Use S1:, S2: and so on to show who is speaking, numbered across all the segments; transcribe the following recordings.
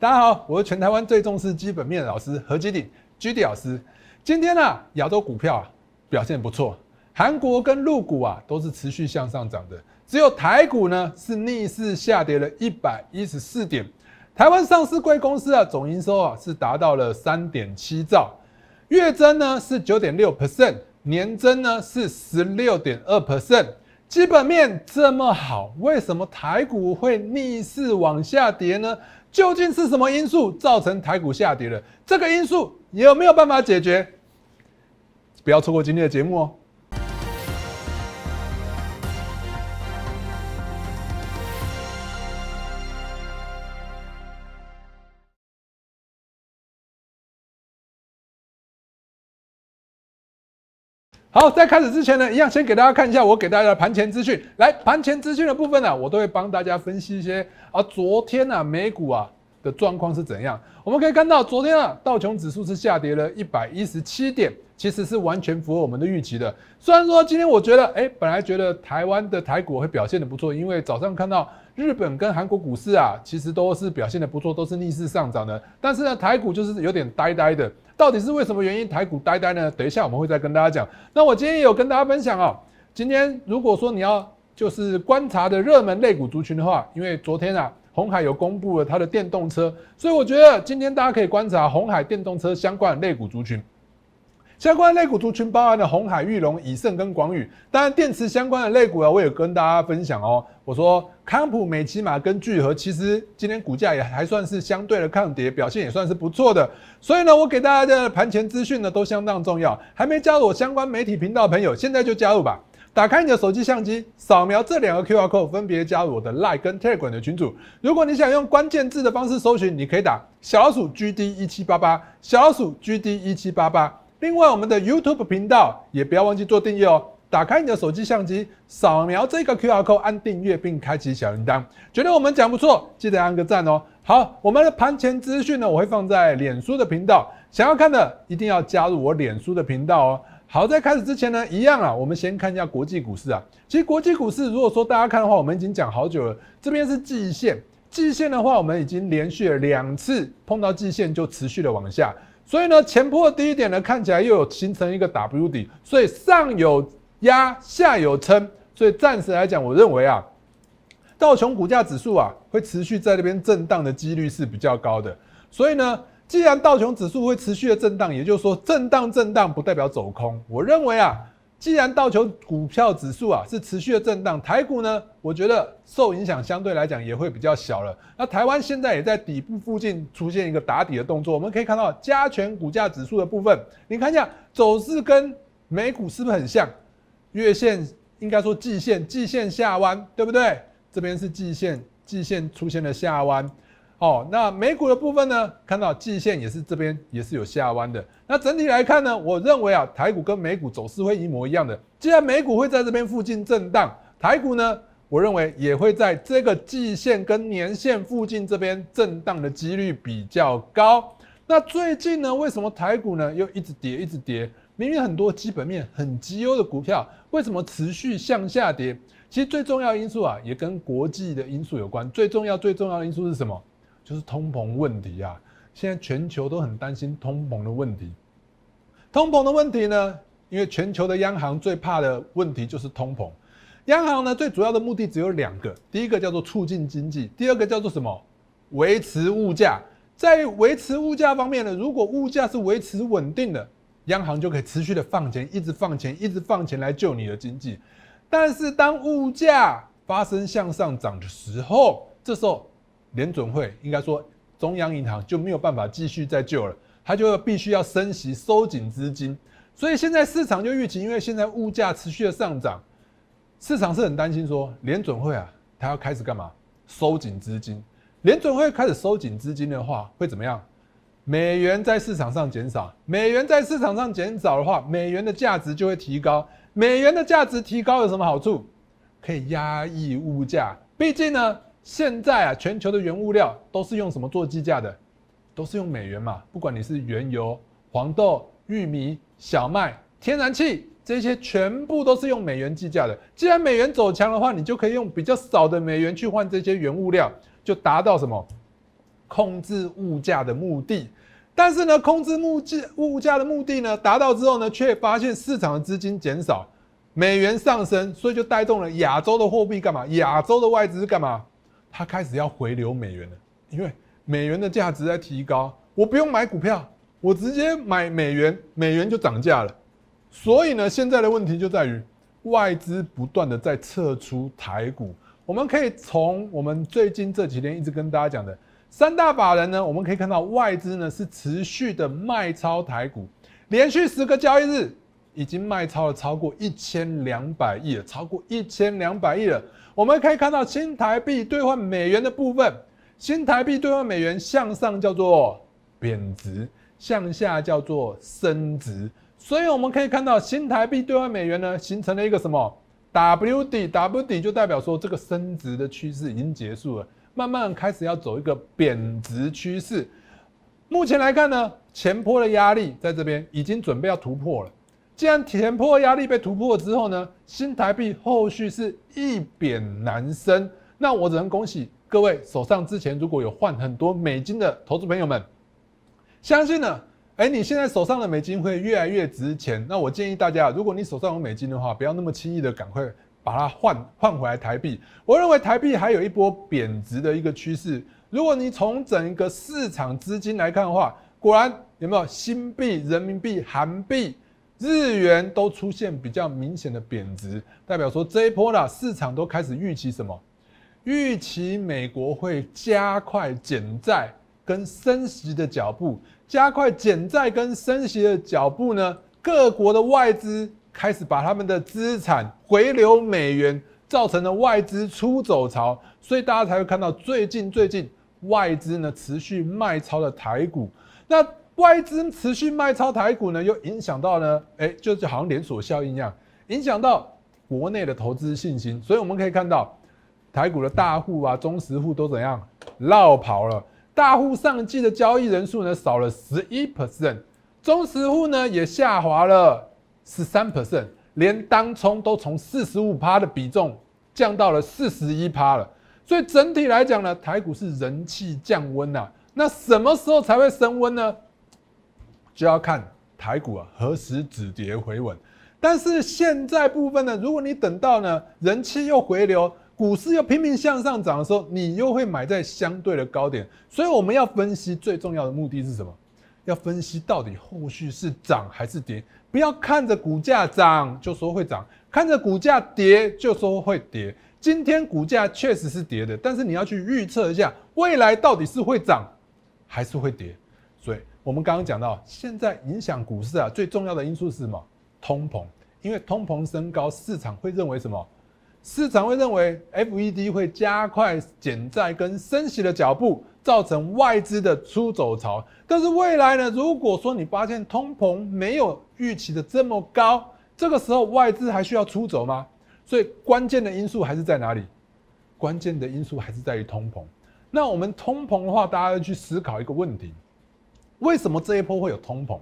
S1: 大家好，我是全台湾最重视基本面的老师何基鼎基地老师）。今天呢，亚洲股票啊表现不错，韩国跟陆股啊都是持续向上涨的，只有台股呢是逆势下跌了一百一十四点。台湾上市贵公司啊总营收啊是达到了三点七兆，月增呢是 percent，年增呢是 percent。基本面这么好，为什么台股会逆势往下跌呢？究竟是什么因素造成台股下跌了？这个因素有没有办法解决？不要错过今天的节目哦！好，在开始之前呢，一样先给大家看一下我给大家的盘前资讯。来，盘前资讯的部分呢，我都会帮大家分析一些啊，昨天呢，美股啊。的状况是怎样？我们可以看到，昨天啊，道琼指数是下跌了117点，其实是完全符合我们的预期的。虽然说今天我觉得，哎，本来觉得台湾的台股会表现的不错，因为早上看到日本跟韩国股市啊，其实都是表现的不错，都是逆势上涨的。但是呢，台股就是有点呆呆的，到底是为什么原因？台股呆呆呢？等一下我们会再跟大家讲。那我今天也有跟大家分享啊，今天如果说你要就是观察的热门类股族群的话，因为昨天啊。红海有公布了它的电动车，所以我觉得今天大家可以观察红海电动车相关的类股族群。相关的类股族群包含了红海、玉龙、以盛跟广宇。当然，电池相关的类股啊，我有跟大家分享哦。我说康普、美骑马跟聚合，其实今天股价也还算是相对的抗跌，表现也算是不错的。所以呢，我给大家的盘前资讯呢都相当重要。还没加入我相关媒体频道的朋友，现在就加入吧。打开你的手机相机，扫描这两个 QR code，分别加入我的 Like 跟 Telegram 的群组。如果你想用关键字的方式搜寻，你可以打小老鼠 GD 一七八八，小老鼠 GD 一七八八。另外，我们的 YouTube 频道也不要忘记做订阅哦。打开你的手机相机，扫描这个 QR code，按订阅并开启小铃铛。觉得我们讲不错，记得按个赞哦。好，我们的盘前资讯呢，我会放在脸书的频道，想要看的一定要加入我脸书的频道哦。好，在开始之前呢，一样啊，我们先看一下国际股市啊。其实国际股市，如果说大家看的话，我们已经讲好久了。这边是季线，季线的话，我们已经连续两次碰到季线，就持续的往下。所以呢，前破低点呢，看起来又有形成一个 W 底，所以上有压，下有撑，所以暂时来讲，我认为啊，道琼股价指数啊，会持续在那边震荡的几率是比较高的。所以呢。既然道琼指数会持续的震荡，也就是说震荡震荡不代表走空。我认为啊，既然道琼股票指数啊是持续的震荡，台股呢，我觉得受影响相对来讲也会比较小了。那台湾现在也在底部附近出现一个打底的动作，我们可以看到加权股价指数的部分，你看一下走势跟美股是不是很像？月线应该说季线，季线下弯，对不对？这边是季线，季线出现了下弯。哦，那美股的部分呢？看到季线也是这边也是有下弯的。那整体来看呢，我认为啊，台股跟美股走势会一模一样的。既然美股会在这边附近震荡，台股呢，我认为也会在这个季线跟年线附近这边震荡的几率比较高。那最近呢，为什么台股呢又一直跌一直跌？明明很多基本面很绩优的股票，为什么持续向下跌？其实最重要因素啊，也跟国际的因素有关。最重要最重要的因素是什么？就是通膨问题啊！现在全球都很担心通膨的问题。通膨的问题呢，因为全球的央行最怕的问题就是通膨。央行呢，最主要的目的只有两个：第一个叫做促进经济，第二个叫做什么？维持物价。在维持物价方面呢，如果物价是维持稳定的，央行就可以持续的放钱，一直放钱，一直放钱来救你的经济。但是当物价发生向上涨的时候，这时候。联准会应该说，中央银行就没有办法继续再救了，它就必须要升息收紧资金，所以现在市场就预期，因为现在物价持续的上涨，市场是很担心说联准会啊，它要开始干嘛？收紧资金。联准会开始收紧资金的话，会怎么样？美元在市场上减少，美元在市场上减少的话，美元的价值就会提高。美元的价值提高有什么好处？可以压抑物价。毕竟呢。现在啊，全球的原物料都是用什么做计价的？都是用美元嘛。不管你是原油、黄豆、玉米、小麦、天然气，这些全部都是用美元计价的。既然美元走强的话，你就可以用比较少的美元去换这些原物料，就达到什么控制物价的目的。但是呢，控制目计物价的目的呢，达到之后呢，却发现市场的资金减少，美元上升，所以就带动了亚洲的货币干嘛？亚洲的外资干嘛？它开始要回流美元了，因为美元的价值在提高，我不用买股票，我直接买美元，美元就涨价了。所以呢，现在的问题就在于外资不断的在撤出台股。我们可以从我们最近这几天一直跟大家讲的三大法人呢，我们可以看到外资呢是持续的卖超台股，连续十个交易日已经卖超了超过一千两百亿了，超过一千两百亿了。我们可以看到新台币兑换美元的部分，新台币兑换美元向上叫做贬值，向下叫做升值。所以我们可以看到新台币兑换美元呢，形成了一个什么？W 底 W 底就代表说这个升值的趋势已经结束了，慢慢开始要走一个贬值趋势。目前来看呢，前坡的压力在这边已经准备要突破了。既然填破压力被突破之后呢，新台币后续是一贬难升，那我只能恭喜各位手上之前如果有换很多美金的投资朋友们，相信呢，哎，你现在手上的美金会越来越值钱。那我建议大家，如果你手上有美金的话，不要那么轻易的赶快把它换换回来台币。我认为台币还有一波贬值的一个趋势。如果你从整个市场资金来看的话，果然有没有新币、人民币、韩币？日元都出现比较明显的贬值，代表说这一波呢，市场都开始预期什么？预期美国会加快减债跟升息的脚步。加快减债跟升息的脚步呢，各国的外资开始把他们的资产回流美元，造成了外资出走潮，所以大家才会看到最近最近外资呢持续卖超的台股。那外资持续卖超台股呢，又影响到呢，哎，就就好像连锁效应一样，影响到国内的投资信心。所以我们可以看到，台股的大户啊、中实户都怎样绕跑了。大户上季的交易人数呢少了十一 percent，中实户呢也下滑了十三 percent，连当冲都从四十五趴的比重降到了四十一趴了。所以整体来讲呢，台股是人气降温啊。那什么时候才会升温呢？就要看台股啊何时止跌回稳，但是现在部分呢，如果你等到呢人气又回流，股市又拼命向上涨的时候，你又会买在相对的高点。所以我们要分析最重要的目的是什么？要分析到底后续是涨还是跌。不要看着股价涨就说会涨，看着股价跌就说会跌。今天股价确实是跌的，但是你要去预测一下未来到底是会涨还是会跌。所以。我们刚刚讲到，现在影响股市啊最重要的因素是什么？通膨，因为通膨升高，市场会认为什么？市场会认为 F E D 会加快减债跟升息的脚步，造成外资的出走潮。但是未来呢？如果说你发现通膨没有预期的这么高，这个时候外资还需要出走吗？所以关键的因素还是在哪里？关键的因素还是在于通膨。那我们通膨的话，大家要去思考一个问题。为什么这一波会有通膨？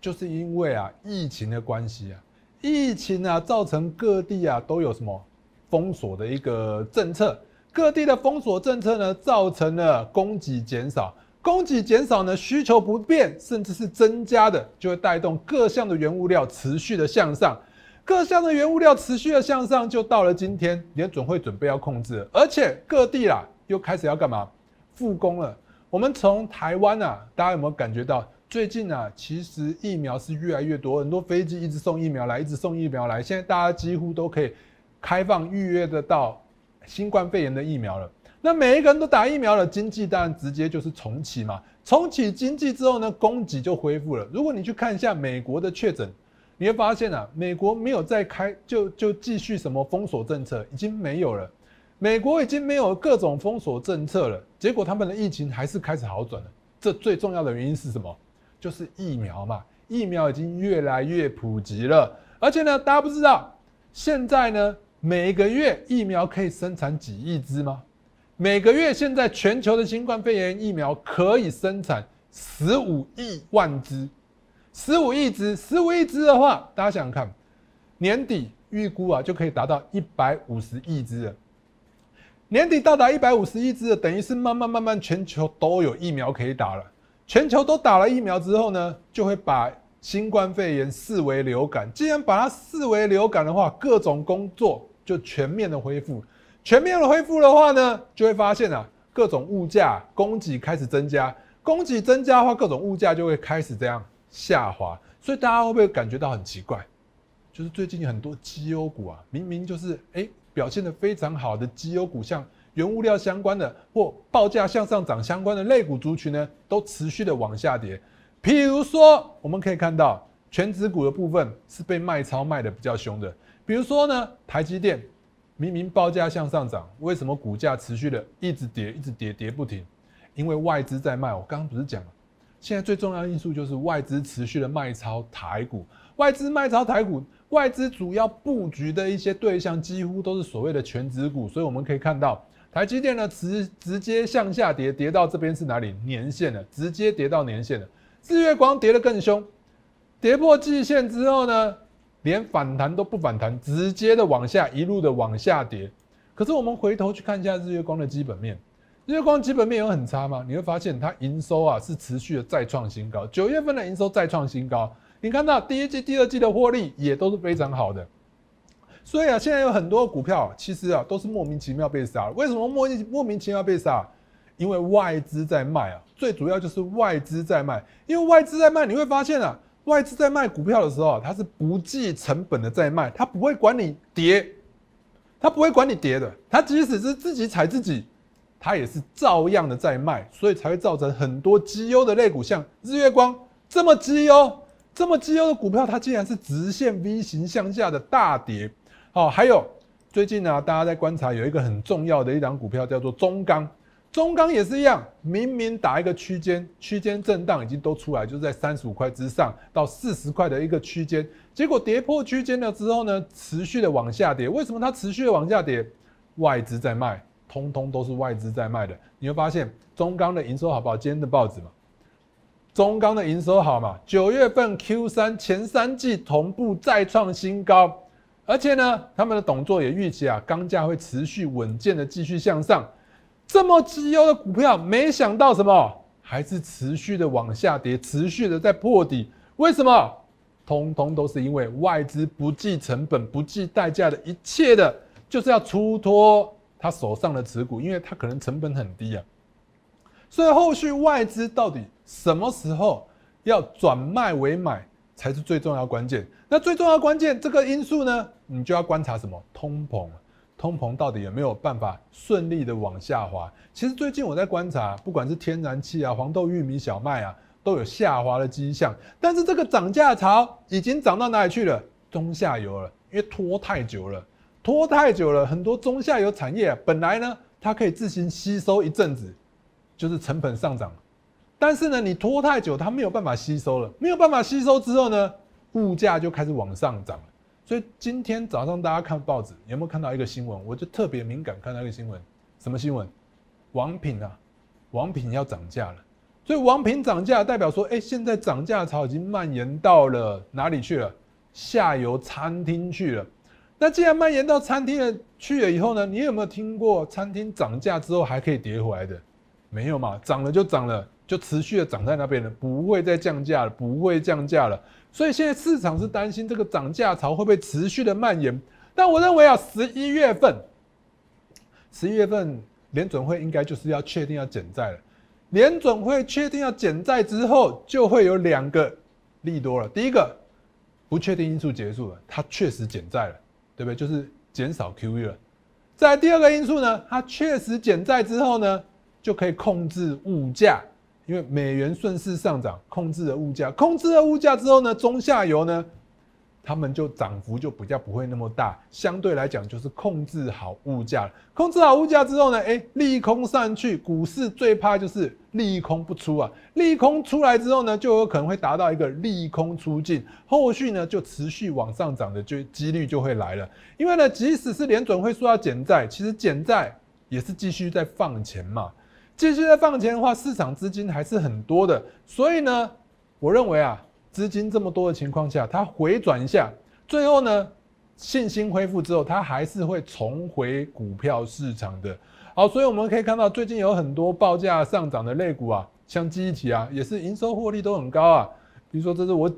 S1: 就是因为啊疫情的关系啊，疫情啊造成各地啊都有什么封锁的一个政策，各地的封锁政策呢造成了供给减少，供给减少呢需求不变，甚至是增加的，就会带动各项的原物料持续的向上，各项的原物料持续的向上，就到了今天也准会准备要控制，而且各地啦又开始要干嘛复工了。我们从台湾啊，大家有没有感觉到最近啊，其实疫苗是越来越多，很多飞机一直送疫苗来，一直送疫苗来。现在大家几乎都可以开放预约得到新冠肺炎的疫苗了。那每一个人都打疫苗了，经济当然直接就是重启嘛。重启经济之后呢，供给就恢复了。如果你去看一下美国的确诊，你会发现啊，美国没有再开，就就继续什么封锁政策，已经没有了。美国已经没有各种封锁政策了，结果他们的疫情还是开始好转了。这最重要的原因是什么？就是疫苗嘛。疫苗已经越来越普及了，而且呢，大家不知道，现在呢，每个月疫苗可以生产几亿只吗？每个月现在全球的新冠肺炎疫苗可以生产十五亿万只，十五亿只，十五亿只的话，大家想想看，年底预估啊，就可以达到一百五十亿只了。年底到达一百五十亿只，等于是慢慢慢慢，全球都有疫苗可以打了。全球都打了疫苗之后呢，就会把新冠肺炎视为流感。既然把它视为流感的话，各种工作就全面的恢复。全面的恢复的话呢，就会发现啊，各种物价供给开始增加。供给增加的话，各种物价就会开始这样下滑。所以大家会不会感觉到很奇怪？就是最近很多绩优股啊，明明就是哎。表现的非常好的绩优股，像原物料相关的或报价向上涨相关的类股族群呢，都持续的往下跌。譬如说，我们可以看到，全指股的部分是被卖超卖的比较凶的。比如说呢，台积电明明报价向上涨，为什么股价持续的一直跌，一直跌，跌不停？因为外资在卖。我刚刚不是讲了，现在最重要的因素就是外资持续的卖超台股，外资卖超台股。外资主要布局的一些对象几乎都是所谓的全指股，所以我们可以看到台积电呢直直接向下跌，跌到这边是哪里？年线了，直接跌到年线了。日月光跌得更凶，跌破季线之后呢，连反弹都不反弹，直接的往下一路的往下跌。可是我们回头去看一下日月光的基本面，日月光基本面有很差吗？你会发现它营收啊是持续的再创新高，九月份的营收再创新高。你看到第一季、第二季的获利也都是非常好的，所以啊，现在有很多股票其实啊都是莫名其妙被杀。为什么莫莫名其妙被杀？因为外资在卖啊，最主要就是外资在卖。因为外资在卖，你会发现啊，外资在卖股票的时候啊，它是不计成本的在卖，它不会管你跌，它不会管你跌的。它即使是自己踩自己，它也是照样的在卖，所以才会造成很多绩优的类股像日月光这么绩优。这么绩优的股票，它竟然是直线 V 型向下的大跌。好，还有最近啊，大家在观察有一个很重要的一档股票，叫做中钢。中钢也是一样，明明打一个区间，区间震荡已经都出来，就是在三十五块之上到四十块的一个区间，结果跌破区间了之后呢，持续的往下跌。为什么它持续的往下跌？外资在卖，通通都是外资在卖的。你会发现中钢的营收好不好？今天的报纸嘛。中钢的营收好嘛？九月份 Q 三前三季同步再创新高，而且呢，他们的董座也预期啊，钢价会持续稳健的继续向上。这么绩优的股票，没想到什么，还是持续的往下跌，持续的在破底。为什么？通通都是因为外资不计成本、不计代价的一切的，就是要出脱他手上的持股，因为他可能成本很低啊。所以后续外资到底？什么时候要转卖为买才是最重要关键？那最重要关键这个因素呢？你就要观察什么？通膨，通膨到底有没有办法顺利的往下滑？其实最近我在观察，不管是天然气啊、黄豆、玉米、小麦啊，都有下滑的迹象。但是这个涨价潮已经涨到哪里去了？中下游了，因为拖太久了，拖太久了，很多中下游产业本来呢，它可以自行吸收一阵子，就是成本上涨。但是呢，你拖太久，它没有办法吸收了，没有办法吸收之后呢，物价就开始往上涨了。所以今天早上大家看报纸，有没有看到一个新闻？我就特别敏感看到一个新闻，什么新闻？王品啊，王品要涨价了。所以王品涨价代表说，哎，现在涨价潮已经蔓延到了哪里去了？下游餐厅去了。那既然蔓延到餐厅了去了以后呢，你有没有听过餐厅涨价之后还可以跌回来的？没有嘛，涨了就涨了。就持续的涨在那边了，不会再降价了，不会降价了。所以现在市场是担心这个涨价潮会不会持续的蔓延。但我认为啊，十一月份，十一月份联准会应该就是要确定要减债了。联准会确定要减债之后，就会有两个利多了。第一个，不确定因素结束了，它确实减债了，对不对？就是减少 QE 了。在第二个因素呢，它确实减债之后呢，就可以控制物价。因为美元顺势上涨，控制了物价，控制了物价之后呢，中下游呢，他们就涨幅就比较不会那么大，相对来讲就是控制好物价了。控制好物价之后呢，哎，利空上去，股市最怕就是利空不出啊，利空出来之后呢，就有可能会达到一个利空出尽，后续呢就持续往上涨的就几率就会来了。因为呢，即使是连准会说要减债，其实减债也是继续在放钱嘛。继续在放钱的话，市场资金还是很多的，所以呢，我认为啊，资金这么多的情况下，它回转一下，最后呢，信心恢复之后，它还是会重回股票市场的。好，所以我们可以看到，最近有很多报价上涨的类股啊，像记忆体啊，也是营收获利都很高啊。比如说，这是我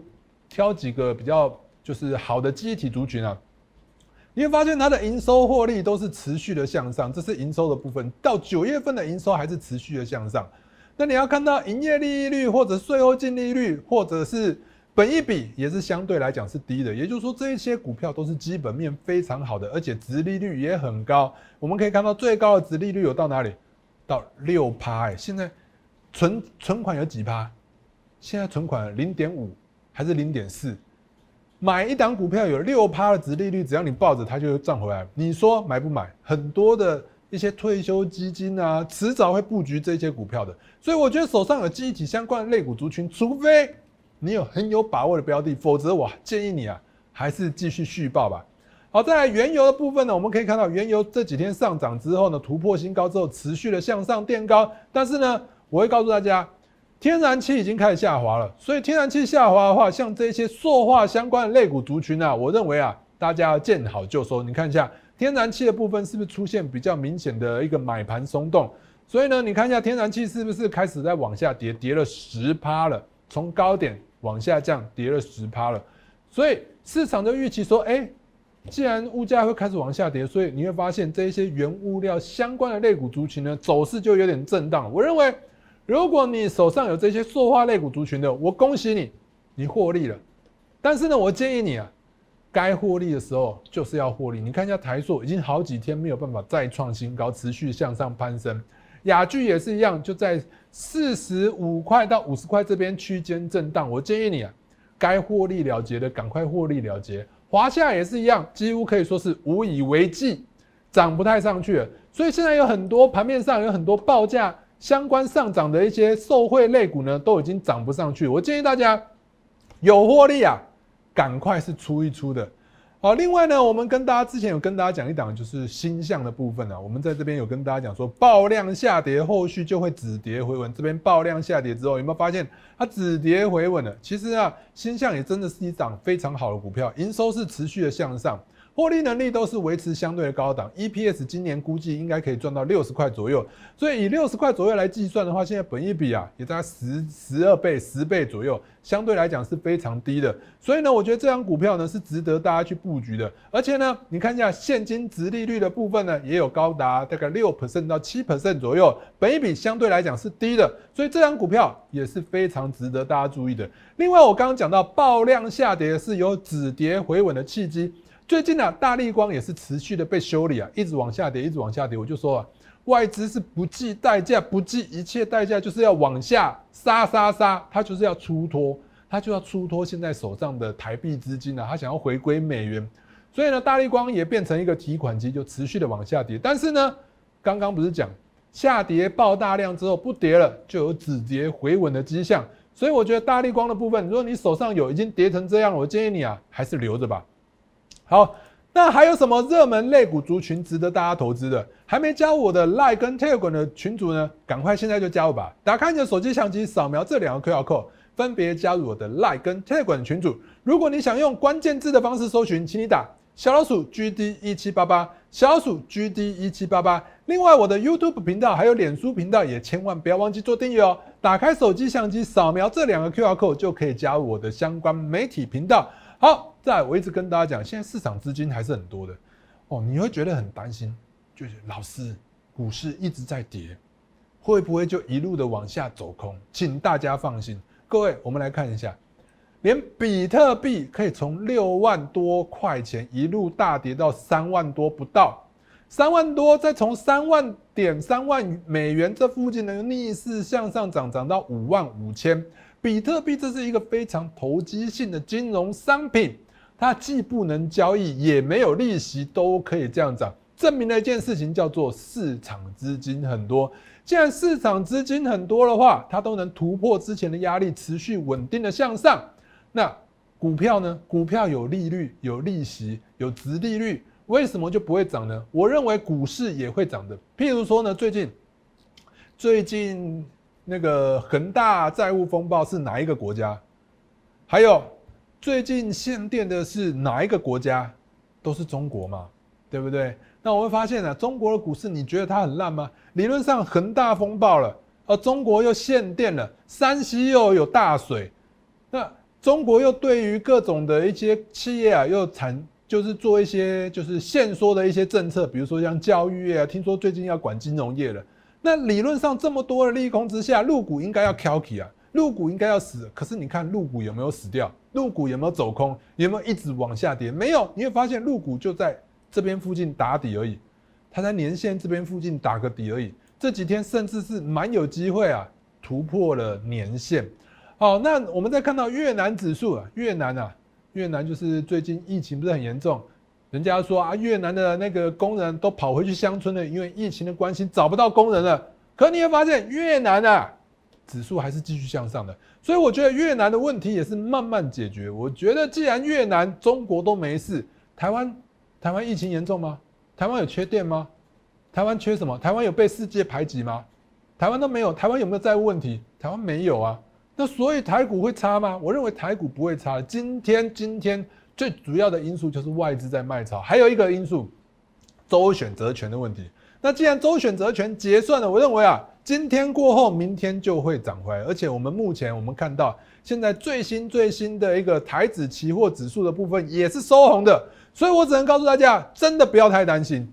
S1: 挑几个比较就是好的记忆体族群啊。你会发现它的营收获利都是持续的向上，这是营收的部分。到九月份的营收还是持续的向上。那你要看到营业利率或者税后净利率或者是本益比也是相对来讲是低的。也就是说，这一些股票都是基本面非常好的，而且值利率也很高。我们可以看到最高的值利率有到哪里？到六趴哎！现在存存款有几趴？现在存款零点五还是零点四？买一档股票有六趴的值利率，只要你抱着它就赚回来。你说买不买？很多的一些退休基金啊，迟早会布局这些股票的。所以我觉得手上有记忆体相关的类股族群，除非你有很有把握的标的，否则我建议你啊，还是继续续报吧。好，在原油的部分呢，我们可以看到原油这几天上涨之后呢，突破新高之后，持续的向上垫高。但是呢，我会告诉大家。天然气已经开始下滑了，所以天然气下滑的话，像这些塑化相关的类股族群啊，我认为啊，大家见好就收。你看一下天然气的部分是不是出现比较明显的一个买盘松动？所以呢，你看一下天然气是不是开始在往下跌，跌了十趴了，从高点往下降，跌了十趴了。所以市场的预期说，哎，既然物价会开始往下跌，所以你会发现这一些原物料相关的类股族群呢，走势就有点震荡。我认为。如果你手上有这些塑化类股族群的，我恭喜你，你获利了。但是呢，我建议你啊，该获利的时候就是要获利。你看一下台塑，已经好几天没有办法再创新高，持续向上攀升。雅聚也是一样，就在四十五块到五十块这边区间震荡。我建议你啊，该获利了结的赶快获利了结。华夏也是一样，几乎可以说是无以为继，涨不太上去了。所以现在有很多盘面上有很多报价。相关上涨的一些受惠类股呢，都已经涨不上去。我建议大家有获利啊，赶快是出一出的。好，另外呢，我们跟大家之前有跟大家讲一档，就是星象的部分啊。我们在这边有跟大家讲说，爆量下跌，后续就会止跌回稳。这边爆量下跌之后，有没有发现它止跌回稳了？其实啊，星象也真的是一档非常好的股票，营收是持续的向上。获利能力都是维持相对的高档，EPS 今年估计应该可以赚到六十块左右，所以以六十块左右来计算的话，现在本一比啊也在十十二倍、十倍左右，相对来讲是非常低的。所以呢，我觉得这张股票呢是值得大家去布局的。而且呢，你看一下现金值利率的部分呢，也有高达大概六 percent 到七 percent 左右，本一比相对来讲是低的，所以这张股票也是非常值得大家注意的。另外，我刚刚讲到爆量下跌是有止跌回稳的契机。最近啊，大立光也是持续的被修理啊，一直往下跌，一直往下跌。我就说啊，外资是不计代价，不计一切代价，就是要往下杀杀杀，它就是要出脱，它就要出脱现在手上的台币资金呢，他想要回归美元。所以呢，大力光也变成一个提款机，就持续的往下跌。但是呢，刚刚不是讲下跌爆大量之后不跌了，就有止跌回稳的迹象。所以我觉得大力光的部分，如果你手上有已经跌成这样，我建议你啊，还是留着吧。好，那还有什么热门类股族群值得大家投资的？还没加我的 Line Telegram 的群主呢？赶快现在就加入吧！打开你的手机相机，扫描这两个 QR code，分别加入我的 Line Telegram 群组。如果你想用关键字的方式搜寻，请你打小老鼠 GD 一七八八，小老鼠 GD 一七八八。另外，我的 YouTube 频道还有脸书频道也千万不要忘记做订阅哦！打开手机相机，扫描这两个 QR code 就可以加入我的相关媒体频道。好。在我一直跟大家讲，现在市场资金还是很多的，哦，你会觉得很担心，就是老师，股市一直在跌，会不会就一路的往下走空？请大家放心，各位，我们来看一下，连比特币可以从六万多块钱一路大跌到三万多不到，三万多再从三万点三万美元这附近能逆势向上涨，涨到五万五千。比特币这是一个非常投机性的金融商品。它既不能交易，也没有利息，都可以这样涨，证明了一件事情，叫做市场资金很多。既然市场资金很多的话，它都能突破之前的压力，持续稳定的向上。那股票呢？股票有利率，有利息，有值利率，为什么就不会涨呢？我认为股市也会涨的。譬如说呢，最近最近那个恒大债务风暴是哪一个国家？还有？最近限电的是哪一个国家？都是中国嘛，对不对？那我会发现啊，中国的股市，你觉得它很烂吗？理论上恒大风暴了，而中国又限电了，山西又有大水，那中国又对于各种的一些企业啊，又产就是做一些就是限缩的一些政策，比如说像教育业啊，听说最近要管金融业了。那理论上这么多的利空之下，入股应该要挑起啊，入股应该要死。可是你看入股有没有死掉？入股有没有走空？有没有一直往下跌？没有，你会发现入股就在这边附近打底而已，它在年线这边附近打个底而已。这几天甚至是蛮有机会啊，突破了年线。好，那我们再看到越南指数啊，越南啊，越南就是最近疫情不是很严重，人家说啊，越南的那个工人都跑回去乡村了，因为疫情的关系找不到工人了。可你会发现越南啊。指数还是继续向上的，所以我觉得越南的问题也是慢慢解决。我觉得既然越南中国都没事，台湾台湾疫情严重吗？台湾有缺电吗？台湾缺什么？台湾有被世界排挤吗？台湾都没有。台湾有没有债务问题？台湾没有啊。那所以台股会差吗？我认为台股不会差。今天今天最主要的因素就是外资在卖超，还有一个因素，周选择权的问题。那既然周选择权结算了，我认为啊。今天过后，明天就会涨回来。而且我们目前我们看到，现在最新最新的一个台指期货指数的部分也是收红的，所以我只能告诉大家，真的不要太担心。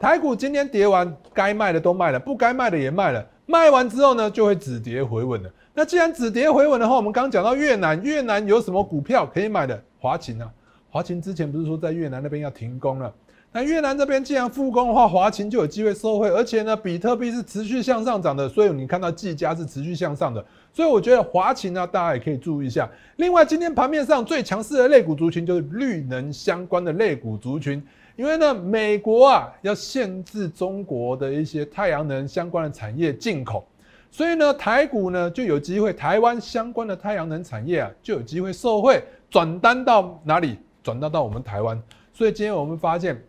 S1: 台股今天跌完，该卖的都卖了，不该卖的也卖了，卖完之后呢，就会止跌回稳了。那既然止跌回稳的话，我们刚讲到越南，越南有什么股票可以买的？华勤啊，华勤之前不是说在越南那边要停工了。那越南这边既然复工的话，华勤就有机会收惠。而且呢，比特币是持续向上涨的，所以你看到技嘉是持续向上的，所以我觉得华勤呢，大家也可以注意一下。另外，今天盘面上最强势的类股族群就是绿能相关的类股族群，因为呢，美国啊要限制中国的一些太阳能相关的产业进口，所以呢，台股呢就有机会，台湾相关的太阳能产业啊就有机会受惠转单到哪里？转单到我们台湾。所以今天我们发现。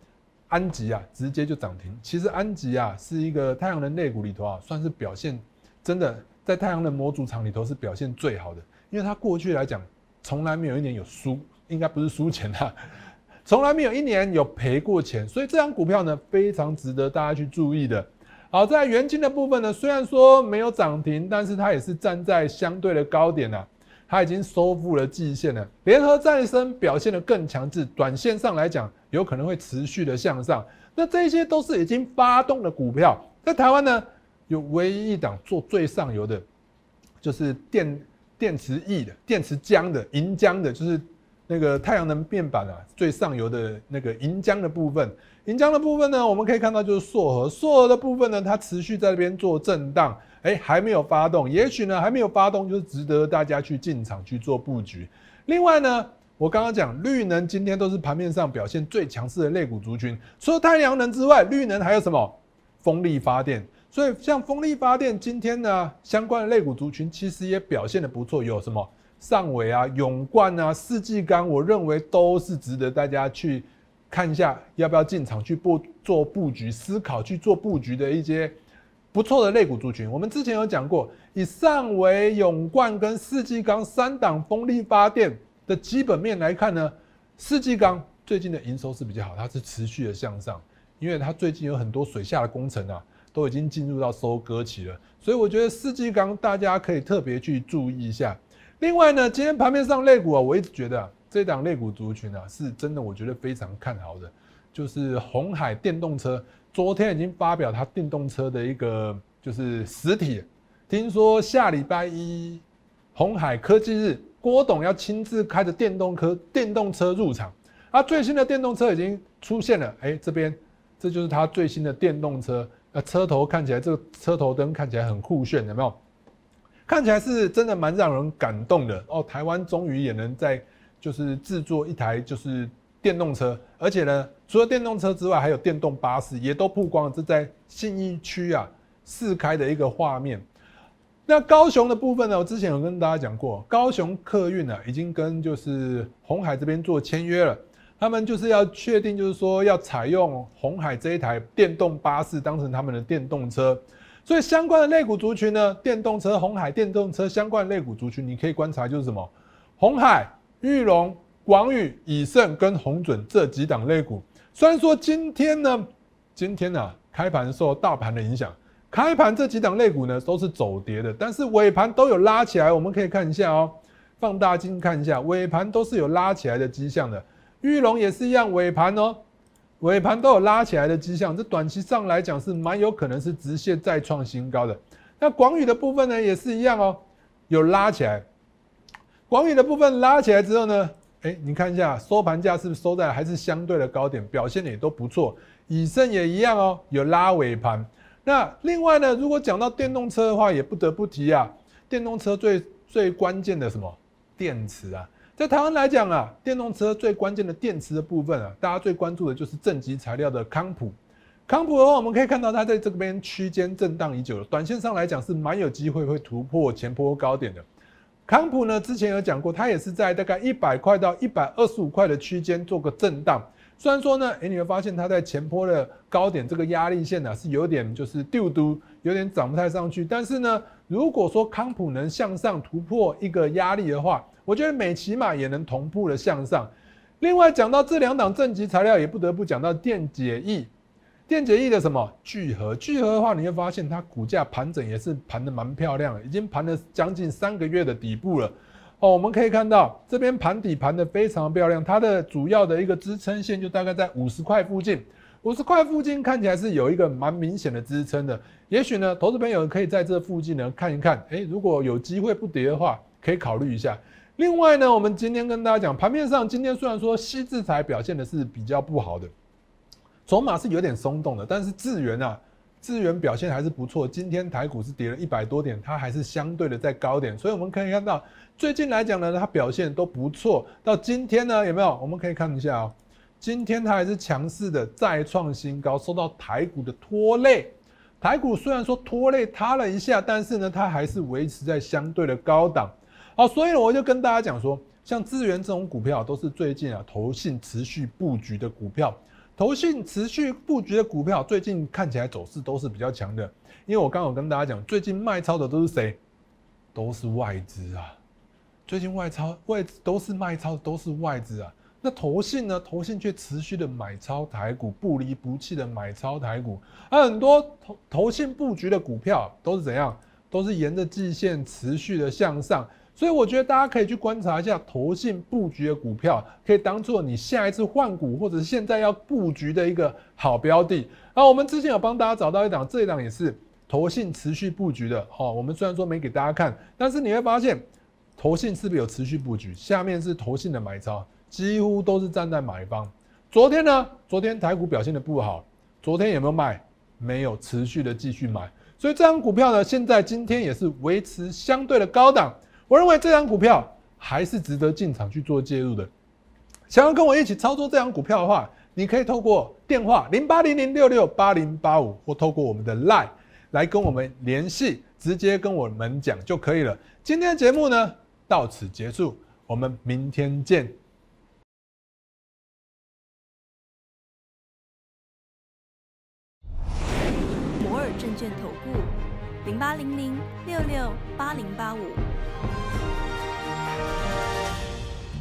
S1: 安吉啊，直接就涨停。其实安吉啊，是一个太阳能类股里头啊，算是表现真的在太阳能模组厂里头是表现最好的，因为它过去来讲，从来没有一年有输，应该不是输钱啊，从来没有一年有赔过钱，所以这张股票呢，非常值得大家去注意的。好，在元金的部分呢，虽然说没有涨停，但是它也是站在相对的高点啊，它已经收复了季线了，联合再生表现的更强势，短线上来讲有可能会持续的向上。那这些都是已经发动的股票，在台湾呢有唯一一档做最上游的，就是电电池 E 的、电池浆的、银浆的，就是。那个太阳能面板啊，最上游的那个银浆的部分，银浆的部分呢，我们可以看到就是硕和硕和的部分呢，它持续在这边做震荡，哎，还没有发动，也许呢还没有发动，就是值得大家去进场去做布局。另外呢，我刚刚讲绿能今天都是盘面上表现最强势的类股族群，除了太阳能之外，绿能还有什么？风力发电，所以像风力发电今天呢，相关的类股族群其实也表现的不错，有什么？上尾啊，永冠啊，四季钢，我认为都是值得大家去看一下，要不要进场去布做布局思考，去做布局的一些不错的类股族群。我们之前有讲过，以上尾、永冠跟四季钢三档风力发电的基本面来看呢，四季钢最近的营收是比较好，它是持续的向上，因为它最近有很多水下的工程啊，都已经进入到收割期了，所以我觉得四季钢大家可以特别去注意一下。另外呢，今天盘面上类股啊，我一直觉得这档类股族群呢，是真的，我觉得非常看好的，就是红海电动车。昨天已经发表它电动车的一个就是实体，听说下礼拜一红海科技日，郭董要亲自开着电动车电动车入场。啊，最新的电动车已经出现了，哎，这边这就是他最新的电动车，呃，车头看起来这个车头灯看起来很酷炫，有没有？看起来是真的蛮让人感动的哦，台湾终于也能在就是制作一台就是电动车，而且呢，除了电动车之外，还有电动巴士也都曝光，了，这在信义区啊试开的一个画面。那高雄的部分呢，我之前有跟大家讲过，高雄客运呢已经跟就是红海这边做签约了，他们就是要确定就是说要采用红海这一台电动巴士当成他们的电动车。所以相关的类股族群呢，电动车、红海电动车相关类股族群，你可以观察就是什么，红海、玉龙、广宇、以盛跟红准这几档类股。虽然说今天呢，今天啊开盘受大盘的影响，开盘这几档类股呢都是走跌的，但是尾盘都有拉起来。我们可以看一下哦，放大镜看一下，尾盘都是有拉起来的迹象的。玉龙也是一样，尾盘哦。尾盘都有拉起来的迹象，这短期上来讲是蛮有可能是直线再创新高的。那广宇的部分呢也是一样哦，有拉起来。广宇的部分拉起来之后呢，哎，你看一下收盘价是收在还是相对的高点，表现也都不错。以盛也一样哦，有拉尾盘。那另外呢，如果讲到电动车的话，也不得不提啊，电动车最最关键的什么电池啊。在台湾来讲啊，电动车最关键的电池的部分啊，大家最关注的就是正极材料的康普。康普的话，我们可以看到它在这边区间震荡已久了。短线上来讲是蛮有机会会突破前波高点的。康普呢，之前有讲过，它也是在大概一百块到一百二十五块的区间做个震荡。虽然说呢，哎，你会发现它在前波的高点这个压力线呢是有点就是丢丢，有点涨不太上去。但是呢，如果说康普能向上突破一个压力的话，我觉得美起码也能同步的向上。另外讲到这两档正极材料，也不得不讲到电解液。电解液的什么聚合？聚合的话，你会发现它股价盘整也是盘的蛮漂亮，已经盘了将近三个月的底部了。哦，我们可以看到这边盘底盘的非常漂亮，它的主要的一个支撑线就大概在五十块附近。五十块附近看起来是有一个蛮明显的支撑的。也许呢，投资朋友可以在这附近呢看一看。哎，如果有机会不跌的话，可以考虑一下。另外呢，我们今天跟大家讲，盘面上今天虽然说西制材表现的是比较不好的，筹码是有点松动的，但是智源啊，智源表现还是不错。今天台股是跌了一百多点，它还是相对的在高点，所以我们可以看到最近来讲呢，它表现都不错。到今天呢，有没有？我们可以看一下哦，今天它还是强势的再创新高，受到台股的拖累。台股虽然说拖累它了一下，但是呢，它还是维持在相对的高档。好，所以我就跟大家讲说，像资源这种股票都是最近啊投信持续布局的股票，投信持续布局的股票最近看起来走势都是比较强的。因为我刚刚跟大家讲，最近卖超的都是谁？都是外资啊。最近外超外资都是卖超，都是外资啊。那投信呢？投信却持续的买超台股，不离不弃的买超台股。很多投投信布局的股票都是怎样？都是沿着季线持续的向上。所以我觉得大家可以去观察一下投信布局的股票，可以当做你下一次换股或者是现在要布局的一个好标的。然后我们之前有帮大家找到一档，这一档也是投信持续布局的。好，我们虽然说没给大家看，但是你会发现投信是不是有持续布局？下面是投信的买超，几乎都是站在买方。昨天呢，昨天台股表现的不好，昨天有没有卖？没有，持续的继续买。所以这张股票呢，现在今天也是维持相对的高档。我认为这张股票还是值得进场去做介入的。想要跟我一起操作这张股票的话，你可以透过电话零八零零六六八零八五，或透过我们的 Line 来跟我们联系，直接跟我们讲就可以了。今天的节目呢到此结束，我们明天见。摩尔证券投顾零八零零六六八零八五。